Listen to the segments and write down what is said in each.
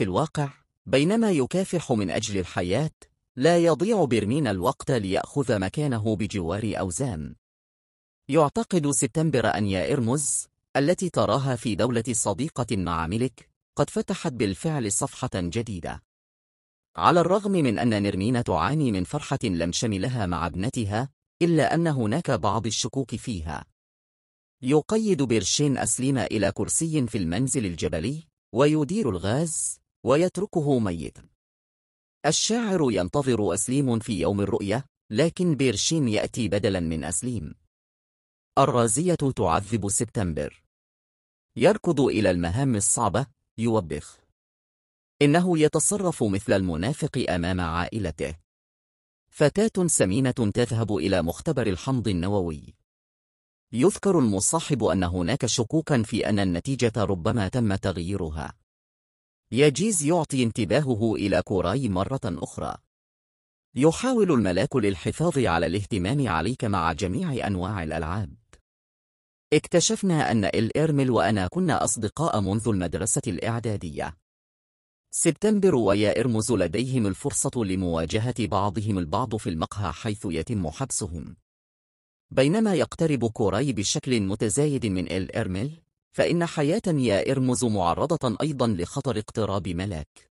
في الواقع بينما يكافح من أجل الحياة لا يضيع برمين الوقت ليأخذ مكانه بجوار أوزان يعتقد سبتمبر أن يا إرمز التي تراها في دولة صديقة مع ملك قد فتحت بالفعل صفحة جديدة على الرغم من أن نرمين تعاني من فرحة لم شملها مع ابنتها إلا أن هناك بعض الشكوك فيها يقيد بيرشين أسليم إلى كرسي في المنزل الجبلي ويدير الغاز ويتركه ميتا الشاعر ينتظر أسليم في يوم الرؤية لكن بيرشين يأتي بدلا من أسليم الرازية تعذب سبتمبر يركض إلى المهام الصعبة يوبخ إنه يتصرف مثل المنافق أمام عائلته فتاة سمينة تذهب إلى مختبر الحمض النووي يذكر المصاحب أن هناك شكوكا في أن النتيجة ربما تم تغييرها يجيز يعطي انتباهه إلى كوراي مرة أخرى. يحاول الملاك للحفاظ على الاهتمام عليك مع جميع أنواع الألعاب. اكتشفنا أن الإرمل وأنا كنا أصدقاء منذ المدرسة الإعدادية. سبتمبر ويا إرمز لديهم الفرصة لمواجهة بعضهم البعض في المقهى حيث يتم حبسهم. بينما يقترب كوراي بشكل متزايد من الإرمل، فإن حياة يا إرمز معرضة أيضا لخطر اقتراب ملاك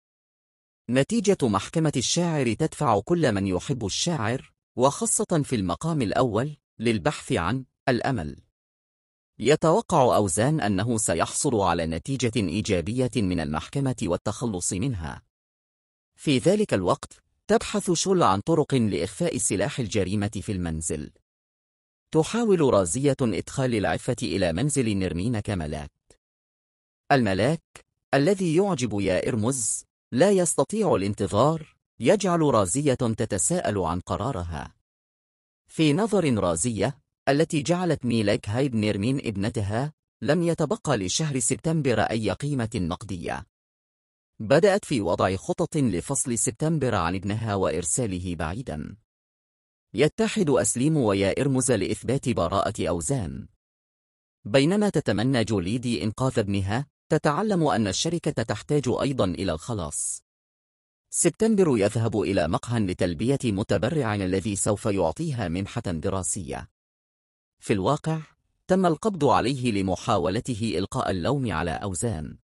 نتيجة محكمة الشاعر تدفع كل من يحب الشاعر وخاصة في المقام الأول للبحث عن الأمل يتوقع أوزان أنه سيحصل على نتيجة إيجابية من المحكمة والتخلص منها في ذلك الوقت تبحث شول عن طرق لإخفاء سلاح الجريمة في المنزل تحاول رازية إدخال العفة إلى منزل نرمين كملاك الملاك الذي يعجب يا إرمز لا يستطيع الانتظار يجعل رازية تتساءل عن قرارها في نظر رازية التي جعلت ميلاك هايد نيرمين ابنتها لم يتبقى لشهر سبتمبر أي قيمة نقدية بدأت في وضع خطط لفصل سبتمبر عن ابنها وإرساله بعيدا يتحد أسليم ويا إرمز لإثبات براءة أوزان بينما تتمنى جوليدي إنقاذ ابنها تتعلم أن الشركة تحتاج أيضا إلى الخلاص سبتمبر يذهب إلى مقهى لتلبية متبرع الذي سوف يعطيها منحة دراسية في الواقع تم القبض عليه لمحاولته إلقاء اللوم على أوزان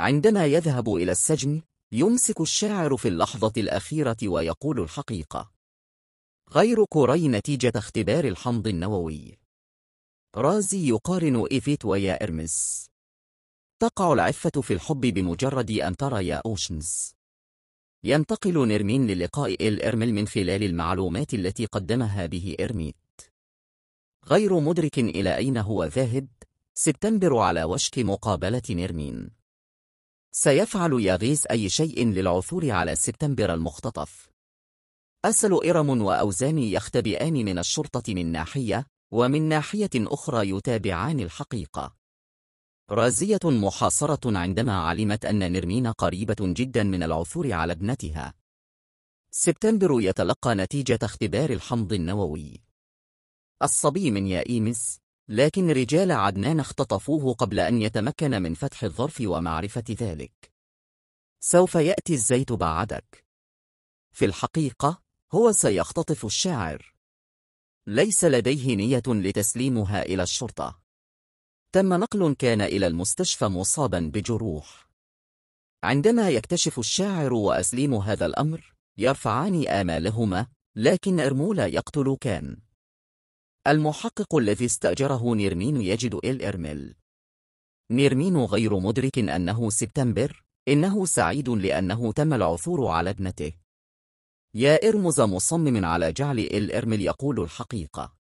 عندما يذهب إلى السجن يمسك الشاعر في اللحظة الأخيرة ويقول الحقيقة غير كوري نتيجة اختبار الحمض النووي رازي يقارن إيفيت ويا إرمس تقع العفة في الحب بمجرد أن ترى يا أوشنز ينتقل نرمين للقاء الإرمل من خلال المعلومات التي قدمها به إرميت غير مدرك إلى أين هو ذاهب سبتمبر على وشك مقابلة نرمين سيفعل ياغيز أي شيء للعثور على سبتمبر المختطف أسل إرم وأوزان يختبئان من الشرطة من ناحية ومن ناحية أخرى يتابعان الحقيقة رازية محاصرة عندما علمت أن نرمين قريبة جدا من العثور على ابنتها سبتمبر يتلقى نتيجة اختبار الحمض النووي الصبي من يائيمس لكن رجال عدنان اختطفوه قبل أن يتمكن من فتح الظرف ومعرفة ذلك سوف يأتي الزيت بعدك في الحقيقة هو سيختطف الشاعر ليس لديه نية لتسليمها إلى الشرطة تم نقل كان إلى المستشفى مصابا بجروح عندما يكتشف الشاعر وأسليم هذا الأمر يرفعان آمالهما لكن إرمولا يقتل كان المحقق الذي استأجره نيرمين يجد إل إرمل نيرمين غير مدرك أنه سبتمبر إنه سعيد لأنه تم العثور على ابنته يا إرمز مصمم على جعل الإرمل يقول الحقيقة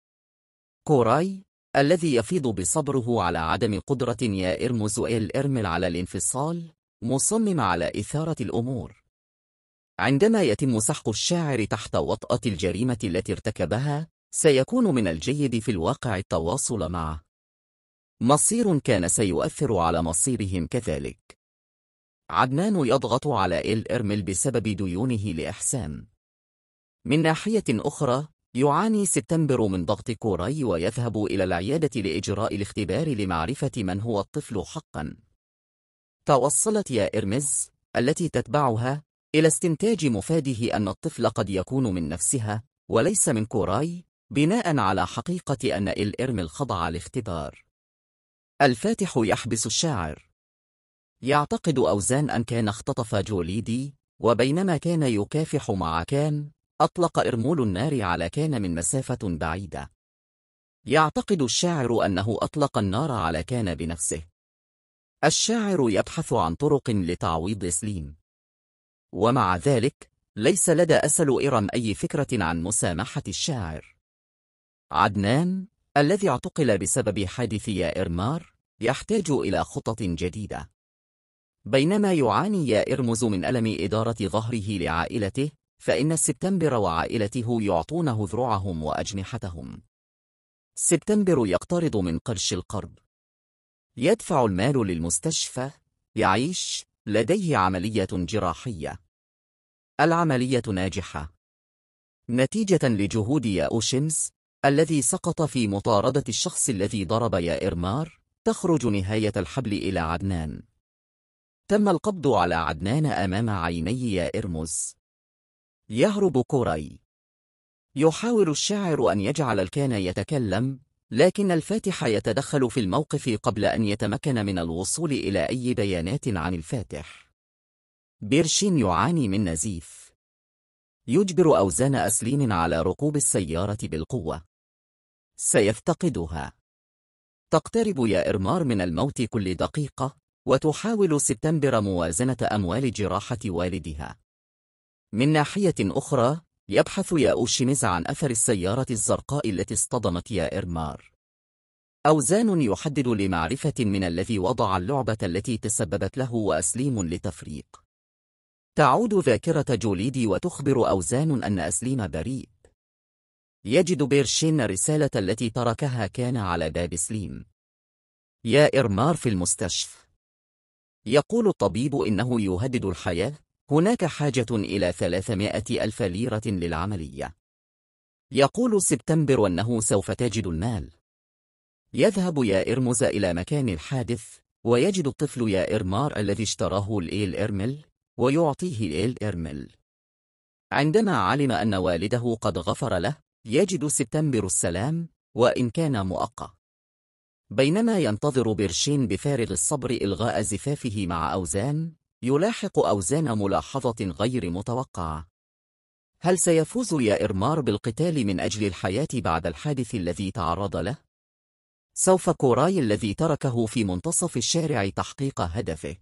كوراي الذي يفيض بصبره على عدم قدرة يا إرمز الإرمل على الانفصال مصمم على إثارة الأمور عندما يتم سحق الشاعر تحت وطأة الجريمة التي ارتكبها سيكون من الجيد في الواقع التواصل معه مصير كان سيؤثر على مصيرهم كذلك عدنان يضغط على إرمل بسبب ديونه لإحسان من ناحية أخرى يعاني سبتمبر من ضغط كوراي ويذهب إلى العيادة لإجراء الاختبار لمعرفة من هو الطفل حقا توصلت يا إرمز التي تتبعها إلى استنتاج مفاده أن الطفل قد يكون من نفسها وليس من كوراي بناء على حقيقة أن الإرمل خضع لاختبار الفاتح يحبس الشاعر يعتقد أوزان أن كان اختطف جوليدي وبينما كان يكافح مع كان أطلق إرمول النار على كان من مسافة بعيدة يعتقد الشاعر أنه أطلق النار على كان بنفسه الشاعر يبحث عن طرق لتعويض سليم ومع ذلك ليس لدى أسل إرم أي فكرة عن مسامحة الشاعر عدنان الذي اعتقل بسبب حادث يا إرمار يحتاج إلى خطط جديدة بينما يعاني يا إرمز من ألم إدارة ظهره لعائلته فإن السبتمبر وعائلته يعطونه ذرعهم وأجنحتهم سبتمبر يقترض من قرش القرض يدفع المال للمستشفى يعيش لديه عملية جراحية العملية ناجحة نتيجة لجهود ياوشيمس الذي سقط في مطاردة الشخص الذي ضرب يا إرمار، تخرج نهاية الحبل إلى عدنان تم القبض على عدنان أمام عيني يا إرمز. يهرب كوري يحاول الشاعر أن يجعل الكان يتكلم لكن الفاتح يتدخل في الموقف قبل أن يتمكن من الوصول إلى أي بيانات عن الفاتح بيرشين يعاني من نزيف يجبر أوزان أسلين على ركوب السيارة بالقوة سيفتقدها تقترب يا إرمار من الموت كل دقيقة وتحاول سبتمبر موازنة أموال جراحة والدها من ناحية أخرى، يبحث ياوشيميز عن أثر السيارة الزرقاء التي اصطدمت يا إرمار. أوزان يحدد لمعرفة من الذي وضع اللعبة التي تسببت له وأسليم لتفريق. تعود ذاكرة جوليدي وتخبر أوزان أن أسليم بريء. يجد بيرشين رسالة التي تركها كان على باب سليم. يا إرمار في المستشفى. يقول الطبيب إنه يهدد الحياة هناك حاجة إلى 300 ألف ليرة للعملية. يقول سبتمبر أنه سوف تجد المال. يذهب يا إرمز إلى مكان الحادث، ويجد الطفل يا إرمار الذي اشتراه الإيل إرمل، ويعطيه الإيل إرمل. عندما علم أن والده قد غفر له، يجد سبتمبر السلام، وإن كان مؤقت. بينما ينتظر برشين بفارغ الصبر إلغاء زفافه مع أوزان، يلاحق أوزان ملاحظة غير متوقعة هل سيفوز يا إرمار بالقتال من أجل الحياة بعد الحادث الذي تعرض له؟ سوف كوراي الذي تركه في منتصف الشارع تحقيق هدفه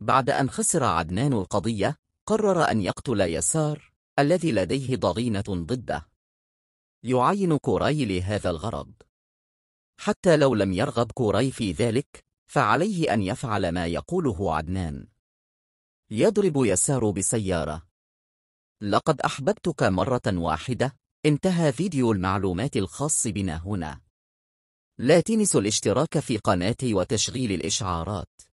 بعد أن خسر عدنان القضية قرر أن يقتل يسار الذي لديه ضغينة ضده يعين كوراي لهذا الغرض حتى لو لم يرغب كوراي في ذلك فعليه أن يفعل ما يقوله عدنان يضرب يسار بسيارة لقد أحببتك مرة واحدة انتهى فيديو المعلومات الخاص بنا هنا لا تنسوا الاشتراك في قناتي وتشغيل الإشعارات